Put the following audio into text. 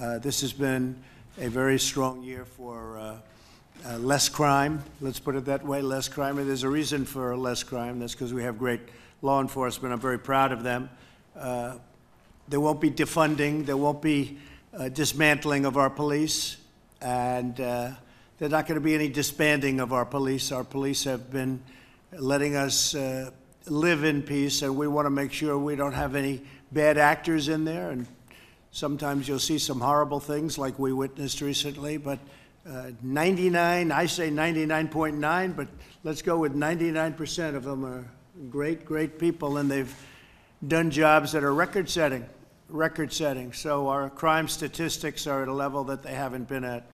Uh, this has been a very strong year for uh, uh, less crime. Let's put it that way, less crime. And there's a reason for less crime. That's because we have great law enforcement. I'm very proud of them. Uh, there won't be defunding. There won't be dismantling of our police. And there's not going to be any disbanding of our police. Our police have been letting us uh, live in peace, and we want to make sure we don't have any bad actors in there. And Sometimes you'll see some horrible things like we witnessed recently, but uh, 99, I say 99.9, but let's go with 99% of them are great, great people, and they've done jobs that are record setting, record setting. So our crime statistics are at a level that they haven't been at.